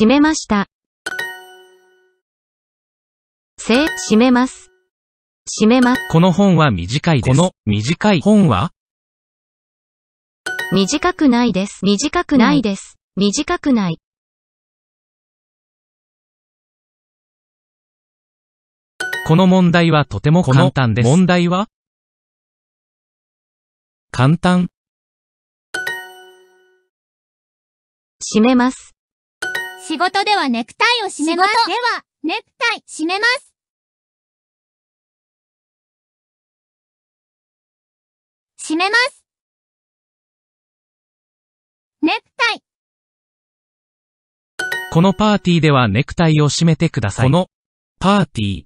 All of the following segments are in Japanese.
閉めました。せ、閉めます。閉めます。この本は短いです。この短い本は短くないです。短くないです。短くない。この問題はとても簡単です。問題は簡単。閉めます。仕事ではネクタイを締めます。仕事では、ネクタイ、締めます。締めます。ネクタイ。このパーティーではネクタイを締めてください。この、パーティー。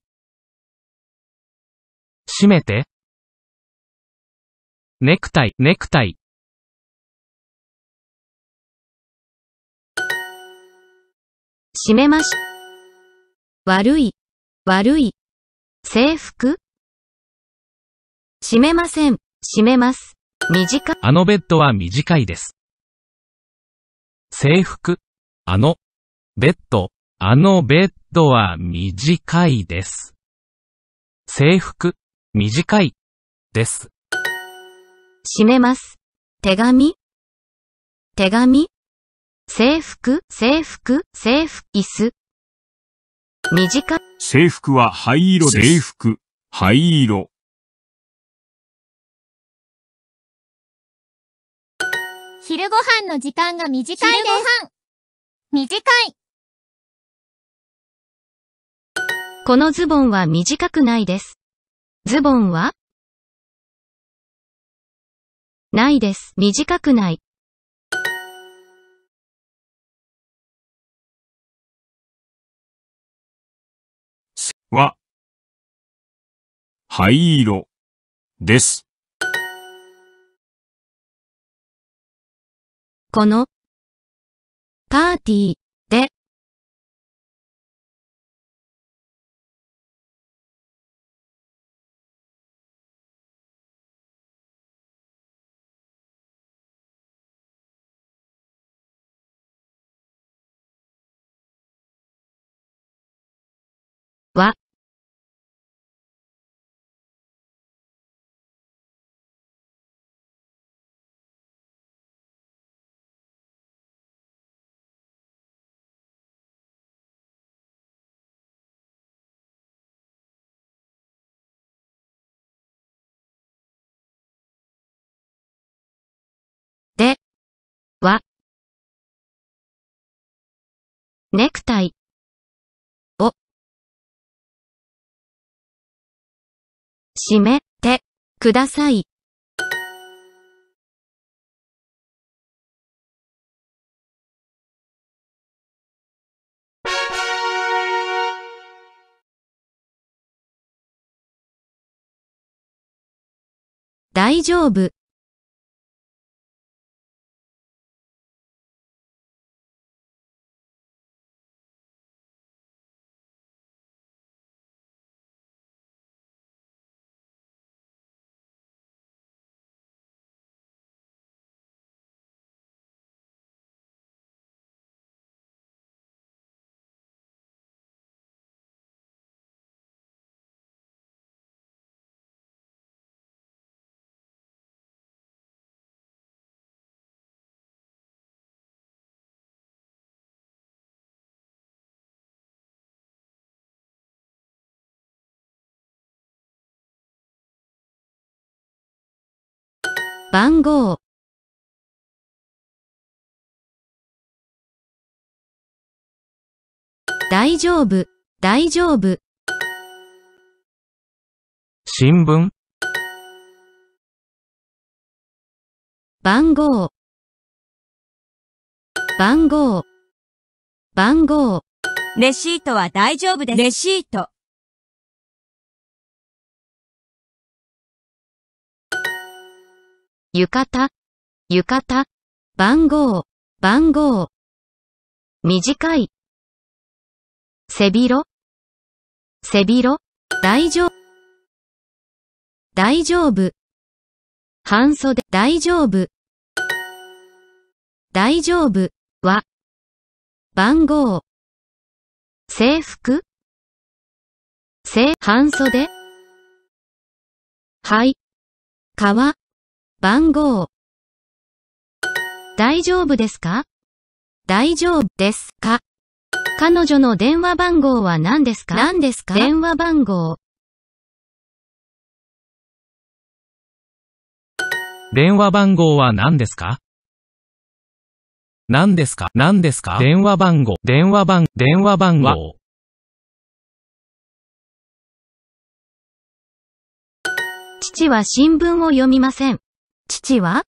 締めて。ネクタイ、ネクタイ。閉めまし。悪い、悪い。制服閉めません、閉めます。短あのベッドは短いです。制服、あの、ベッド、あのベッドは短いです。制服、短い、です。閉めます。手紙手紙制服、制服、制服、椅子。短制服は灰色で、す。制服、灰色。昼ご飯の時間が短いです。短い。このズボンは短くないです。ズボンはないです。短くない。は、灰色です。この、パーティーは、ネクタイを締めてください。大丈夫。番号大丈夫、大丈夫。新聞番号番号番号レシートは大丈夫です。レシート。浴衣、浴衣、番号、番号。短い。背広、背広、大丈夫、大丈夫。半袖、大丈夫、大丈夫、は、番号。制服、制、半袖。はい、革。番号。大丈夫ですか大丈夫ですか彼女の電話番号は何ですか何ですか電話番号。電話番号は何ですか何ですか何ですか電話番号、電話番、電話番号。父は新聞を読みません。父は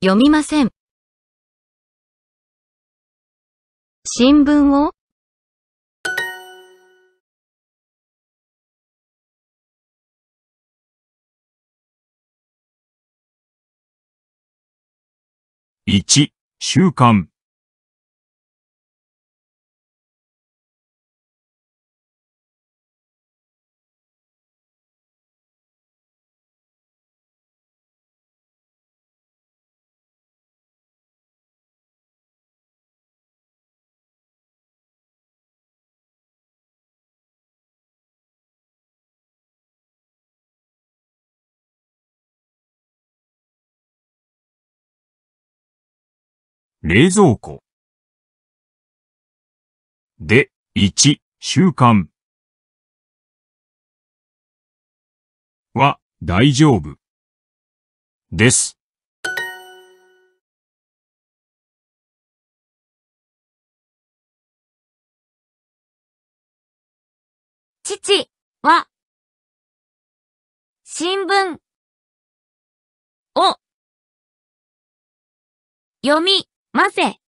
読みません。新聞を一、週刊。冷蔵庫。で、1、習慣。は、大丈夫。です。父は、新聞を、読み、ませ。